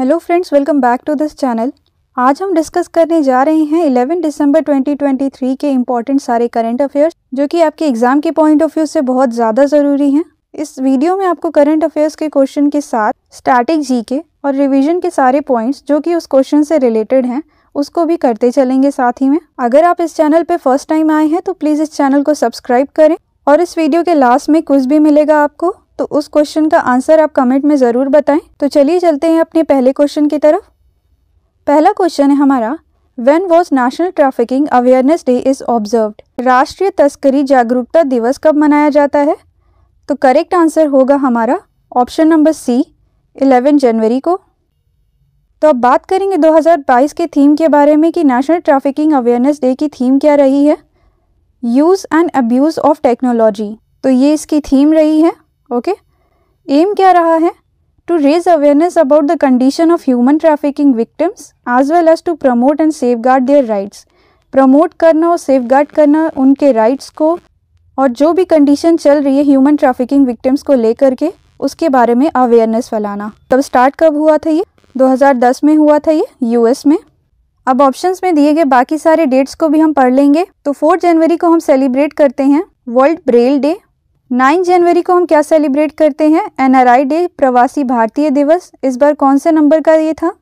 hello friends welcome back to this channel आज हम discuss करने जा रहे हैं 11 दिसंबर 2023 के इम्पॉर्टेंट सारे करंट अफेयर्स जो कि आपके एग्जाम के पॉइंट ऑफ व्यू से बहुत ज़्यादा ज़रूरी हैं इस वीडियो में आपको करंट अफेयर्स के क्वेश्चन के साथ स्टैटिक जी के और रिविजन के सारे पॉइंट्स जो कि उस क्वेश्चन से रिलेटेड हैं उसको भी करते चलेंगे साथ ही में अगर आप इस चैनल पर फर्स्ट टाइम आए हैं तो प्लीज़ इस चैनल को सब्सक्राइब करें और इस वीडियो के लास्ट में कुछ भी मिलेगा आपको तो उस क्वेश्चन का आंसर आप कमेंट में ज़रूर बताएं तो चलिए चलते हैं अपने पहले क्वेश्चन की तरफ पहला क्वेश्चन है हमारा when was national trafficking awareness day is observed राष्ट्रीय तस्करी जागरूकता दिवस कब मनाया जाता है तो करेक्ट आंसर होगा हमारा ऑप्शन नंबर सी 11 जनवरी को तो अब बात करेंगे 2022 के थीम के बारे में कि नेशनल ट्रैफिकिंग अवेयरनेस डे की थीम क्या रही है use and abuse of technology तो ये इसकी थीम रही है ओके एम क्या रहा है raise awareness about the condition of human trafficking victims as well as to promote and safeguard their rights promote करना और सेफ गार्ड करना उनके राइट्स को और जो भी कंडीशन चल रही है ह्यूमन ट्रैफिकिंग विक्टिम्स को लेकर के उसके बारे में अवेयरनेस फैलाना तब स्टार्ट कब हुआ था ये 2010 में हुआ था ये यूएस में अब ऑप्शंस में दिए गए बाकी सारे डेट्स को भी हम पढ़ लेंगे तो 4 जनवरी को हम सेलिब्रेट करते हैं वर्ल्ड ब्रेल डे नाइन जनवरी को हम क्या सेलिब्रेट करते हैं एनआरआई डे प्रवासी भारतीय दिवस इस बार कौन से नंबर का ये था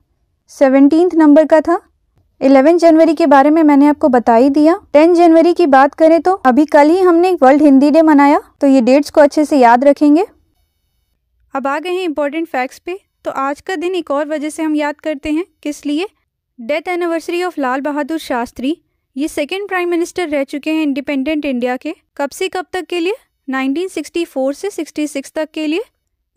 सेवनटीन नंबर का था इलेवेंथ जनवरी के बारे में मैंने आपको बता ही दिया टेन जनवरी की बात करें तो अभी कल ही हमने वर्ल्ड हिंदी डे मनाया तो ये डेट्स को अच्छे से याद रखेंगे अब आ गए हैं इम्पोर्टेंट फैक्ट्स पे तो आज का दिन एक और वजह से हम याद करते हैं किस लिए death anniversary of Lal Bahadur Shastri ये सेकेंड प्राइम मिनिस्टर रह चुके हैं इंडिपेंडेंट इंडिया के कब से कब तक के लिए 1964 से 66 तक के लिए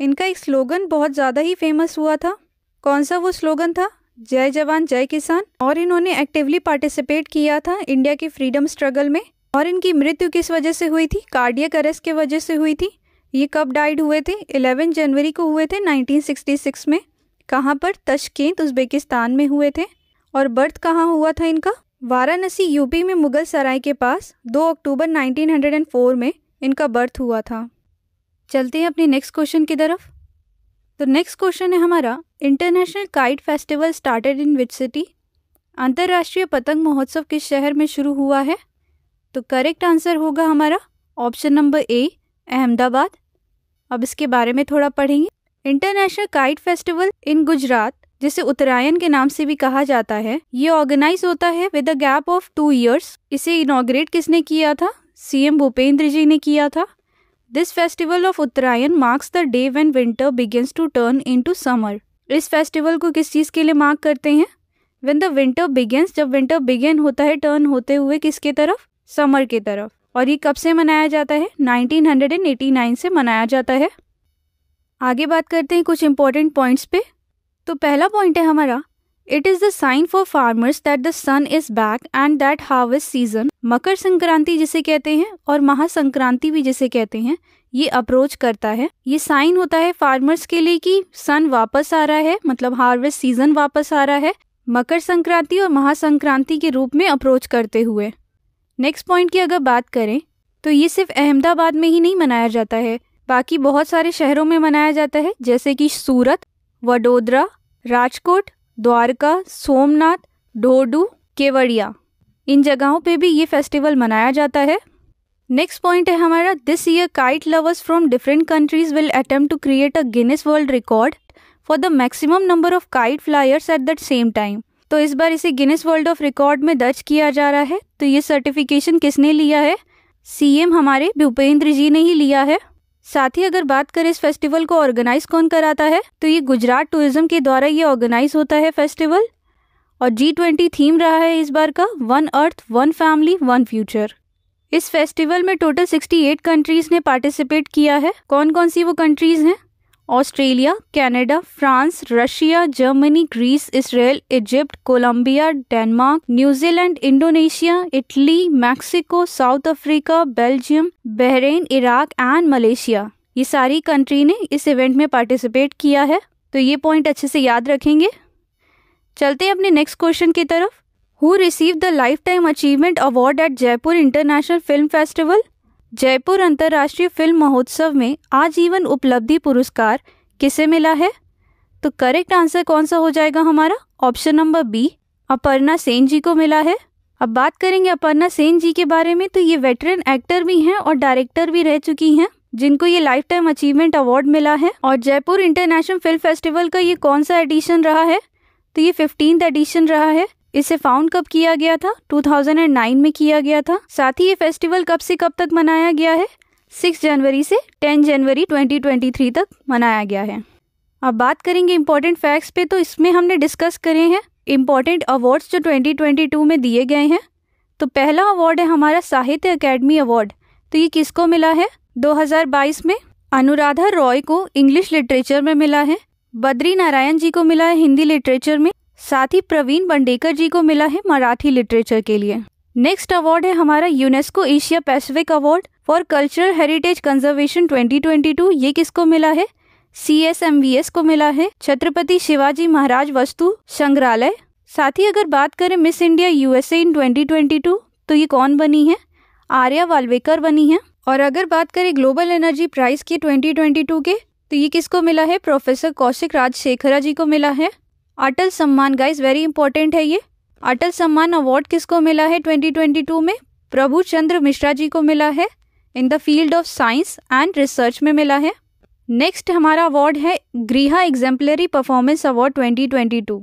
इनका एक स्लोगन बहुत ज़्यादा ही फेमस हुआ था कौन सा वो स्लोगन था जय जवान जय किसान और इन्होंने एक्टिवली पार्टिसिपेट किया था इंडिया के फ्रीडम स्ट्रगल में और इनकी मृत्यु किस वजह से हुई थी कार्डियक अरेस्ट के वजह से हुई थी ये कब डाइड हुए थे 11 जनवरी को हुए थे 1966 में कहाँ पर तशकेंत उज्बेकिस्तान में हुए थे और बर्थ कहाँ हुआ था इनका वाराणसी यूपी में मुगल सराय के पास 2 अक्टूबर 1904 में इनका बर्थ हुआ था चलते हैं अपने नेक्स्ट क्वेश्चन की तरफ तो नेक्स्ट क्वेश्चन है हमारा international kite festival started in which city अंतर्राष्ट्रीय पतंग महोत्सव किस शहर में शुरू हुआ है तो करेक्ट आंसर होगा हमारा ऑप्शन नंबर ए अहमदाबाद अब इसके बारे में थोड़ा पढ़ेंगे international kite festival in Gujarat जिसे उत्तरायण के नाम से भी कहा जाता है ये ऑर्गेनाइज होता है with a gap of two years इसे इनोग्रेट किसने किया था सीएम भूपेंद्र जी ने किया था this festival of Uttarayan marks the day when winter begins to turn to summer इस फेस्टिवल को किस चीज़ के लिए मार्क करते हैं वेन द विंटर बिगेंस जब विंटर बिगेन होता है टर्न होते हुए किसके तरफ समर के तरफ और ये कब से मनाया जाता है 1989 से मनाया जाता है आगे बात करते हैं कुछ इंपॉर्टेंट पॉइंट्स पे तो पहला पॉइंट है हमारा it is the sign for farmers that the sun is back and that harvest season Makar Sankranti जिसे कहते हैं और महासंक्रांति भी जिसे कहते हैं ये अप्रोच करता है ये साइन होता है फार्मर्स के लिए कि सन वापस आ रहा है मतलब हार्वेस्ट सीजन वापस आ रहा है मकर संक्रांति और महासंक्रांति के रूप में अप्रोच करते हुए नेक्स्ट पॉइंट की अगर बात करें तो ये सिर्फ अहमदाबाद में ही नहीं मनाया जाता है बाकी बहुत सारे शहरों में मनाया जाता है जैसे कि सूरत वडोदरा राजकोट द्वारका सोमनाथ ढोडू केवड़िया इन जगहों पे भी ये फेस्टिवल मनाया जाता है नेक्स्ट पॉइंट है हमारा this year kite lovers from different countries will attempt to create a Guinness world record for the maximum number of kite flyers at that same time तो इस बार इसे गिनेस वर्ल्ड ऑफ रिकॉर्ड में दर्ज किया जा रहा है तो ये सर्टिफिकेशन किसने लिया है सीएम हमारे भूपेंद्र जी ने ही लिया है साथ ही अगर बात करें इस फेस्टिवल को ऑर्गेनाइज कौन कराता है तो ये गुजरात टूरिज्म के द्वारा ये ऑर्गेनाइज होता है फेस्टिवल और जी ट्वेंटी थीम रहा है इस बार का one earth one family one future इस फेस्टिवल में टोटल सिक्सटी एट कंट्रीज ने पार्टिसिपेट किया है कौन कौन सी वो कंट्रीज हैं Australia Canada France Russia Germany Greece Israel Egypt Colombia Denmark New Zealand Indonesia Italy Mexico South Africa Belgium Bahrain Iraq and Malaysia ये सारी कंट्री ने इस इवेंट में पार्टिसिपेट किया है तो ये पॉइंट अच्छे से याद रखेंगे चलते हैं अपने नेक्स्ट क्वेश्चन की तरफ who receive the lifetime achievement award at Jaipur international film festival Jaipur अंतर्राष्ट्रीय फिल्म महोत्सव में आजीवन उपलब्धि पुरस्कार किसे मिला है तो करेक्ट आंसर कौन सा हो जाएगा हमारा option number B Aparna Sen ji को मिला है अब बात करेंगे अपर्णा सेन जी के बारे में तो ये वेटरन एक्टर भी हैं और डायरेक्टर भी रह चुकी हैं जिनको ये लाइफ टाइम अचीवमेंट अवार्ड मिला है और जयपुर इंटरनेशनल फिल्म फेस्टिवल का ये कौन सा एडिशन रहा है तो ये फिफ्टीन एडिशन रहा है इसे फाउंड कब किया गया था 2009 में किया गया था साथ ही ये फेस्टिवल कब से कब तक मनाया गया है 6 जनवरी से 10 जनवरी 2023 तक मनाया गया है अब बात करेंगे इम्पोर्टेंट फैक्ट्स पे तो इसमें हमने डिस्कस करे हैं इम्पोर्टेंट अवार्ड्स जो 2022 में दिए गए हैं तो पहला अवार्ड है हमारा साहित्य अकेडमी अवार्ड तो ये किसको मिला है 2022 में अनुराधा रॉय को इंग्लिश लिटरेचर में मिला है बद्री नारायण जी को मिला है हिंदी लिटरेचर में साथ ही प्रवीण बंडेकर जी को मिला है मराठी लिटरेचर के लिए नेक्स्ट अवार्ड है हमारा UNESCO Asia Pacific award for cultural heritage conservation 2022 ये किसको मिला है C S M V S को मिला है छत्रपति शिवाजी महाराज वस्तु संग्रहालय साथ ही अगर बात करें मिस इंडिया यूएसए इन 2022 तो ये कौन बनी है आर्या वाल्वेकर बनी है और अगर बात करें ग्लोबल एनर्जी प्राइज के 2022 के तो ये किसको मिला है प्रोफेसर कौशिक राजशेखरा जी को मिला है अटल सम्मान गाइस वेरी इंपॉर्टेंट है ये अटल सम्मान अवार्ड किसको मिला है 2022 में प्रभु चंद्र मिश्रा जी को मिला है in the field of science and research में मिला है नेक्स्ट हमारा अवार्ड है गृह एग्जाम्पलरी परफॉर्मेंस अवार्ड 2022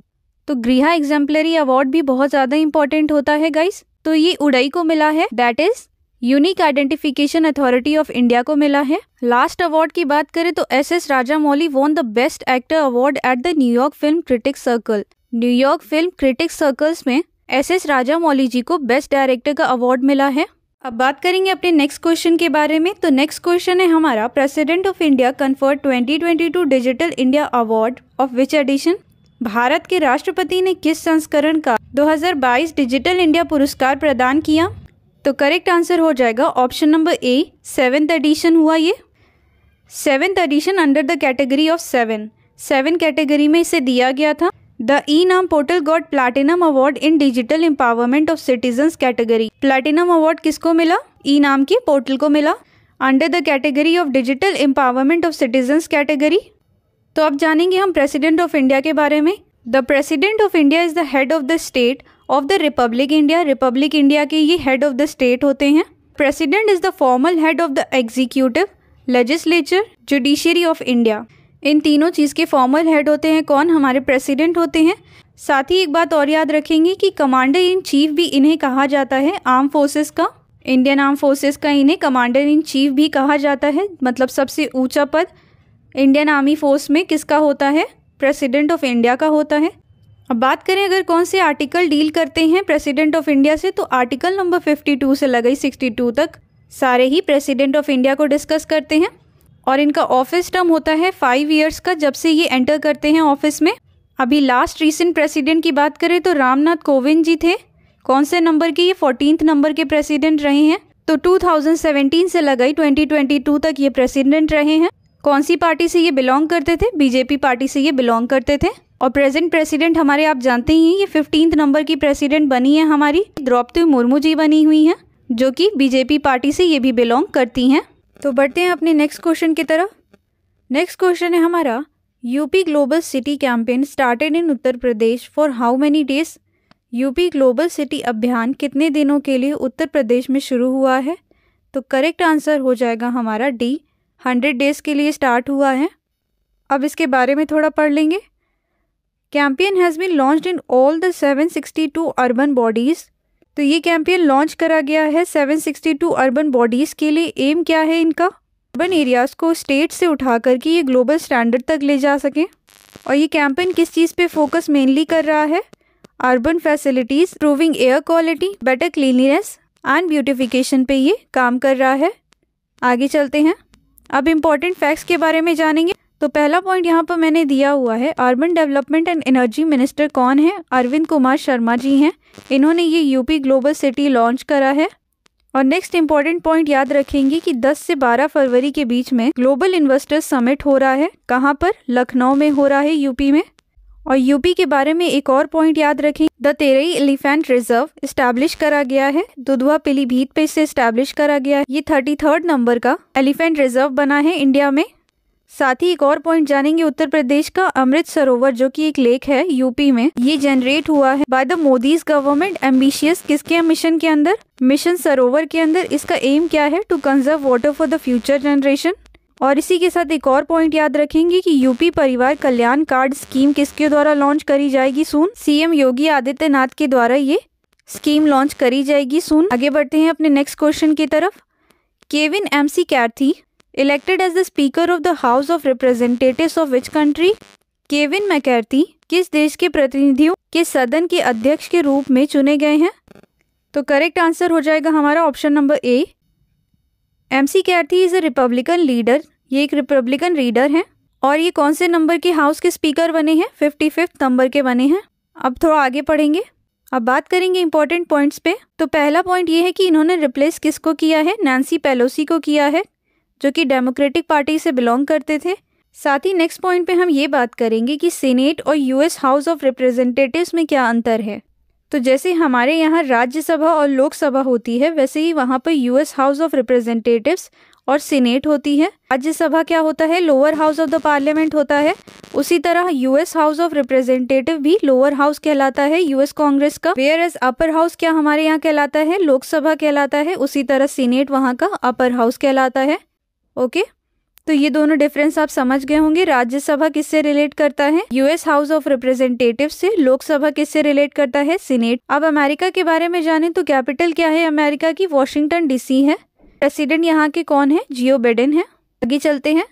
तो गृह एग्जाम्पलरी अवार्ड भी बहुत ज़्यादा इंपॉर्टेंट होता है गाइस तो ये उड़ई को मिला है that is unique identification authority of India को मिला है लास्ट अवार्ड की बात करें तो S S Raja Mouli won the best actor award at the New York film critics circle New York film critics circles में एस एस राजा मौली जी को बेस्ट डायरेक्टर का अवार्ड मिला है अब बात करेंगे अपने नेक्स्ट क्वेश्चन के बारे में तो नेक्स्ट क्वेश्चन है हमारा president of India conferred 2022 digital India award of which edition Bharat के राष्ट्रपति ने किस संस्करण का 2022 डिजिटल इंडिया पुरस्कार प्रदान किया तो करेक्ट आंसर हो जाएगा option number A seventh edition हुआ ये seventh edition under the category of seven seven category में इसे दिया गया था the e NAM portal got platinum award in digital empowerment of citizen category platinum award किसको मिला ई नाम के पोर्टल को मिला under the category of digital empowerment of citizen category तो अब जानेंगे हम प्रेसिडेंट ऑफ इंडिया के बारे में the president of India is the head of the state of the republic India republic India के ये हेड ऑफ द स्टेट होते हैं president is the formal head of the executive legislature judiciary of India इन तीनों चीज़ के formal head होते हैं कौन हमारे प्रेसिडेंट होते हैं साथ ही एक बात और याद रखेंगे कि कमांडर इन चीफ भी इन्हें कहा जाता है आर्म फोर्सेस का इंडियन आर्म फोर्सेस का इन्हें कमांडर इन चीफ भी कहा जाता है मतलब सबसे ऊंचा पद इंडियन आर्मी फोर्स में किसका होता है प्रेसिडेंट ऑफ इंडिया का होता है अब बात करें अगर कौन से आर्टिकल डील करते हैं प्रेसिडेंट ऑफ इंडिया से तो आर्टिकल नंबर 52 से लगाई 62 तक सारे ही प्रेसिडेंट ऑफ इंडिया को डिस्कस करते हैं और इनका ऑफिस टर्म होता है फाइव ईयर्स का जब से ये एंटर करते हैं ऑफिस में अभी लास्ट रिसेंट प्रेसिडेंट की बात करें तो रामनाथ कोविंद जी थे कौन से नंबर के ये फोर्टीन नंबर के प्रेसिडेंट रहे हैं तो 2017 से लगाई 2022 तक ये प्रेसिडेंट रहे हैं कौन सी पार्टी से ये बिलोंग करते थे बीजेपी पार्टी से ये बिलोंग करते थे और प्रेजेंट प्रेसिडेंट हमारे आप जानते ही हैं ये फिफ्टीन नंबर की प्रेसिडेंट बनी है हमारी द्रौपदी मुर्मू जी बनी हुई हैं जो कि बीजेपी पार्टी से ये भी बिलोंग करती हैं तो बढ़ते हैं अपने नेक्स्ट क्वेश्चन की तरफ नेक्स्ट क्वेश्चन है हमारा UP global city campaign started in Uttar Pradesh for how many days UP global city अभियान कितने दिनों के लिए उत्तर प्रदेश में शुरू हुआ है तो करेक्ट आंसर हो जाएगा हमारा डी हंड्रेड डेज़ के लिए स्टार्ट हुआ है अब इसके बारे में थोड़ा पढ़ लेंगे campaign has been launch in all the 762 urban bodies तो ये कैंपेन लॉन्च करा गया है 762 अर्बन बॉडीज़ के लिए एम क्या है इनका अर्बन एरियाज़ को स्टेट से उठा करके ये ग्लोबल स्टैंडर्ड तक ले जा सकें और ये कैंपेन किस चीज़ पे फोकस मेनली कर रहा है urban facilities proving air quality better cleanliness and beautification पे ये काम कर रहा है आगे चलते हैं अब इम्पॉर्टेंट फैक्ट्स के बारे में जानेंगे तो पहला पॉइंट यहाँ पर मैंने दिया हुआ है urban development and energy minister कौन है अरविंद कुमार शर्मा जी हैं इन्होंने ये यूपी ग्लोबल सिटी लॉन्च करा है और नेक्स्ट इंपॉर्टेंट पॉइंट याद रखेंगे कि 10 से 12 फरवरी के बीच में ग्लोबल इन्वेस्टर्स समिट हो रहा है कहाँ पर लखनऊ में हो रहा है यूपी में और यूपी के बारे में एक और पॉइंट याद रखें the Terai elephant reserve establish करा गया है दुधवा पीलीभीत पे इसे इस्टेब्लिश करा गया है ये थर्टी थर्ड नंबर का एलिफेंट रिजर्व बना है इंडिया में साथ ही एक और पॉइंट जानेंगे उत्तर प्रदेश का अमृत सरोवर जो कि एक लेक है यूपी में ये जनरेट हुआ है by the Modi's government ambitious किसके मिशन के अंदर मिशन सरोवर के अंदर इसका एम क्या है to conserve water for the future generation और इसी के साथ एक और पॉइंट याद रखेंगे कि यूपी परिवार कल्याण कार्ड स्कीम किसके द्वारा लॉन्च करी जाएगी सुन सीएम योगी आदित्यनाथ के द्वारा ये स्कीम लॉन्च करी जाएगी सुन आगे बढ़ते हैं अपने नेक्स्ट क्वेश्चन की तरफ Kevin McCarthy elected as the speaker of the house of representative of which country Kevin McCarthy किस देश के प्रतिनिधियों के सदन के अध्यक्ष के रूप में चुने गए हैं तो करेक्ट आंसर हो जाएगा हमारा option number A McCarthy is a Republican leader ये एक रिपब्लिकन रीडर हैं और ये कौन से नंबर के हाउस के स्पीकर बने हैं फिफ्टी फिफ्थ नंबर के बने हैं अब थोड़ा आगे पढ़ेंगे अब बात करेंगे इंपॉर्टेंट पॉइंट्स पे तो पहला पॉइंट ये है कि इन्होंने रिप्लेस किसको किया है नैन्सी पेलोसी को किया है जो कि डेमोक्रेटिक पार्टी से बिलोंग करते थे साथ ही नेक्स्ट पॉइंट पे हम ये बात करेंगे कि सीनेट और यूएस हाउस ऑफ रिप्रेजेंटेटिव्स में क्या अंतर है तो जैसे हमारे यहाँ राज्यसभा और लोकसभा होती है वैसे ही वहाँ पर यूएस हाउस ऑफ रिप्रेजेंटेटिव्स और सीनेट होती है राज्यसभा क्या होता है lower house of the parliament होता है उसी तरह यूएस हाउस ऑफ रिप्रेजेंटेटिव भी लोअर हाउस कहलाता है यूएस कांग्रेस का वेयर एज अपर हाउस क्या हमारे यहाँ कहलाता है लोकसभा कहलाता है उसी तरह सीनेट वहाँ का अपर हाउस कहलाता है ओके तो ये दोनों डिफरेंस आप समझ गए होंगे राज्यसभा किससे रिलेट करता है यूएस हाउस ऑफ रिप्रेजेंटेटिव से लोकसभा किससे रिलेट करता है सीनेट अब अमेरिका के बारे में जाने तो कैपिटल क्या है अमेरिका की वॉशिंगटन डीसी है प्रेसिडेंट यहाँ के कौन है जियो बेडेन है आगे चलते हैं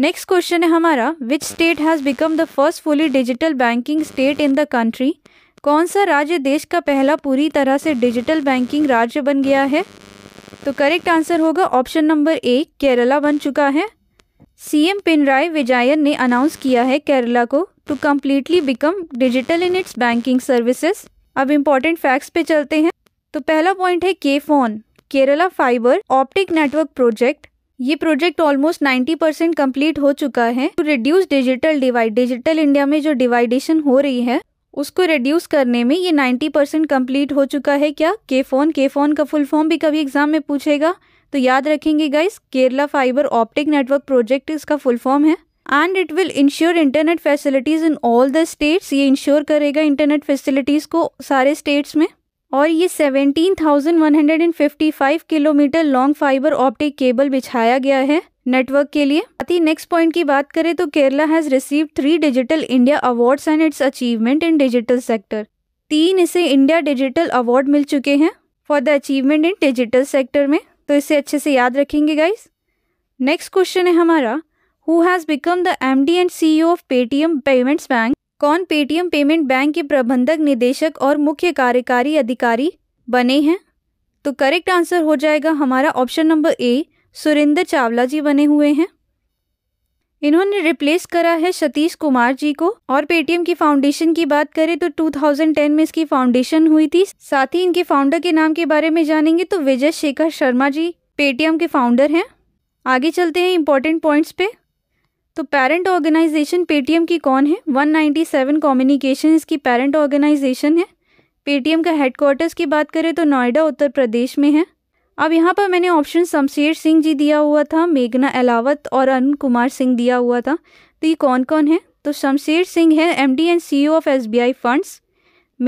नेक्स्ट क्वेश्चन है हमारा which state has become the first fully digital banking state in the country कौन सा राज्य देश का पहला पूरी तरह से डिजिटल बैंकिंग राज्य बन गया है तो करेक्ट आंसर होगा ऑप्शन नंबर ए केरला बन चुका है सीएम पिनराय विजयन ने अनाउंस किया है केरला को to completely become digital in its banking services अब इम्पोर्टेंट फैक्ट्स पे चलते हैं तो पहला पॉइंट है K FON Kerala fibre optic network project ये प्रोजेक्ट ऑलमोस्ट 90 परसेंट कम्प्लीट हो चुका है to reduce digital divide digital India में जो डिवाइडेशन हो रही है उसको रिड्यूस करने में ये 90 परसेंट कम्प्लीट हो चुका है क्या के फोन के फोन का फुल फॉर्म भी कभी एग्जाम में पूछेगा तो याद रखेंगे guys Kerala fibre optic network project इसका फुल फॉर्म है and it will ensure internet facilities in all the states ये इंश्योर करेगा इंटरनेट फैसिलिटीज़ को सारे स्टेट्स में और ये 17,155 kilometre long fibre optic cable बिछाया गया है नेटवर्क के लिए साथ ही नेक्स्ट पॉइंट की बात करें तो Kerala has receive three digital India awards and its achievement in digital sector तीन इसे इंडिया डिजिटल अवार्ड मिल चुके हैं for the achievement in digital sector में तो इसे अच्छे से याद रखेंगे गाइस नेक्स्ट क्वेश्चन है हमारा who has become the M D and C E O of Paytm payments bank कौन पेटीएम पेमेंट बैंक के प्रबंधक निदेशक और मुख्य कार्यकारी अधिकारी बने हैं तो करेक्ट आंसर हो जाएगा हमारा option number A Surendra Chawla ji बने हुए हैं इन्होंने रिप्लेस करा है सतीश कुमार जी को और पेटीएम की फाउंडेशन की बात करें तो 2010 में इसकी फाउंडेशन हुई थी साथ ही इनके फाउंडर के नाम के बारे में जानेंगे तो विजय शेखर शर्मा जी पेटीएम के फाउंडर हैं आगे चलते हैं इंपॉर्टेंट पॉइंट्स पे तो पेरेंट ऑर्गेनाइजेशन पेटीएम की कौन है 197 कम्युनिकेशन इसकी पेरेंट ऑर्गेनाइजेशन है पेटीएम का हेडक्वार्टर्स की बात करें तो नोएडा उत्तर प्रदेश में है अब यहाँ पर मैंने ऑप्शन शमशेर सिंह जी दिया हुआ था मेघना अलावत और अरुण कुमार सिंह दिया हुआ था तो ये कौन कौन है तो शमशेर सिंह है M D and C of S B I funds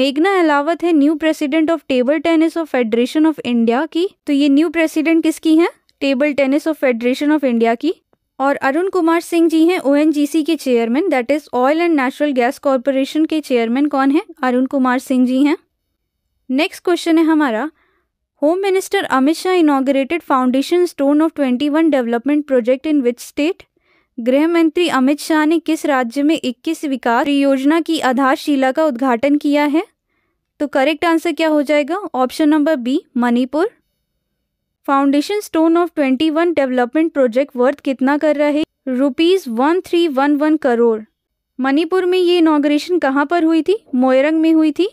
मेघना अलावत है new president of table tennis of federation of India की तो ये न्यू प्रेसिडेंट किसकी हैं table tennis of federation of India की और अरुण कुमार सिंह जी हैं ओ के chairman that is oil and natural gas corporation के चेयरमैन कौन है अरुण कुमार सिंह जी हैं नेक्स्ट क्वेश्चन है हमारा home minister Amit Shah inaugurated foundation stone of twenty one development project in which state गृह मंत्री अमित शाह ने किस राज्य में इक्कीस विकास परियोजना की आधारशिला का उद्घाटन किया है तो करेक्ट आंसर क्या हो जाएगा option number B Manipur foundation stone of 21 development project worth कितना कर रहे rupees one three one one crore Manipur में ये इनाग्रेशन कहाँ पर हुई थी मोयरंग में हुई थी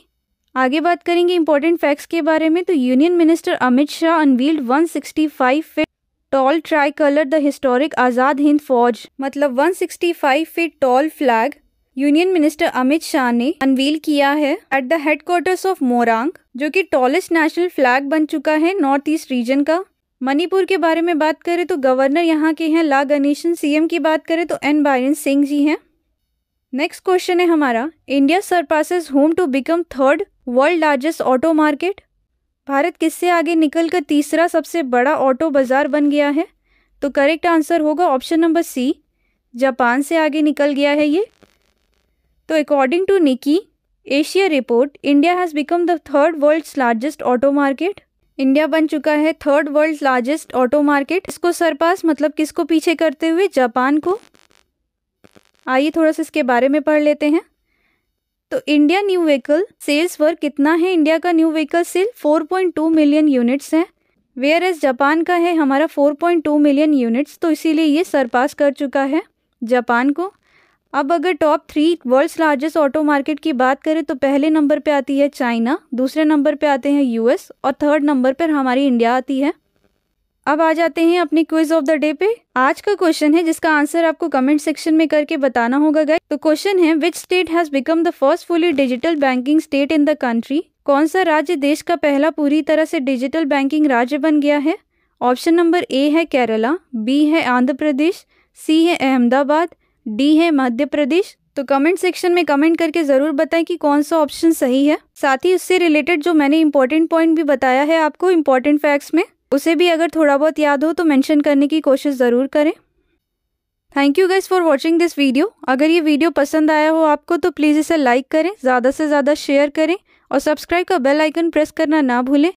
आगे बात करेंगे इंपॉर्टेंट फैक्ट्स के बारे में तो union minister Amit Shah unveiled 165 feet tall tricolour the historic Azad Hind Fauj मतलब 165 feet tall flag union minister Amit Shah ने अनवील किया है at the headquarters of Moirang जो कि टॉलेस्ट नेशनल फ्लैग बन चुका है नॉर्थ ईस्ट रीजन का मणिपुर के बारे में बात करें तो गवर्नर यहाँ के हैं ला गणेशन सीएम की बात करें तो एन बायरन सिंह जी हैं नेक्स्ट क्वेश्चन है हमारा India surpasses home to become third world largest auto market Bharat किससे आगे निकलकर तीसरा सबसे बड़ा ऑटो बाजार बन गया है तो करेक्ट आंसर होगा ऑप्शन नंबर सी जापान से आगे निकल गया है ये तो according to Nikkei Asia report India has become the third world largest auto market India बन चुका है third world largest auto market इसको सरपास मतलब किसको पीछे करते हुए जापान को आइए थोड़ा सा इसके बारे में पढ़ लेते हैं तो इंडिया न्यू व्हीकल सेल्स पर कितना है इंडिया का new vehicle sale 4.2 million units है वेयर एज जापान का है हमारा 4.2 मिलियन यूनिट्स तो इसीलिए ये सरपास कर चुका है जापान को अब अगर top three world's largest auto market की बात करें तो पहले नंबर पे आती है चाइना दूसरे नंबर पे आते हैं यूएस और थर्ड नंबर पर हमारी इंडिया आती है अब आ जाते हैं अपने क्विज ऑफ द डे पे आज का क्वेश्चन है जिसका आंसर आपको कमेंट सेक्शन में करके बताना होगा गाइस तो क्वेश्चन है which state has become the first fully digital banking state in the country कौन सा राज्य देश का पहला पूरी तरह से डिजिटल बैंकिंग राज्य बन गया है ऑप्शन नंबर ए है केरला बी है आंध्र प्रदेश सी है अहमदाबाद डी है मध्य प्रदेश तो कमेंट सेक्शन में कमेंट करके ज़रूर बताएं कि कौन सा ऑप्शन सही है साथ ही उससे रिलेटेड जो मैंने इंपॉर्टेंट पॉइंट भी बताया है आपको इम्पोर्टेंट फैक्ट्स में उसे भी अगर थोड़ा बहुत याद हो तो मेंशन करने की कोशिश ज़रूर करें thank you guys for watching this video अगर ये वीडियो पसंद आया हो आपको तो प्लीज़ इसे लाइक करें ज़्यादा से ज़्यादा शेयर करें और सब्सक्राइब का बेल आइकन प्रेस करना ना भूलें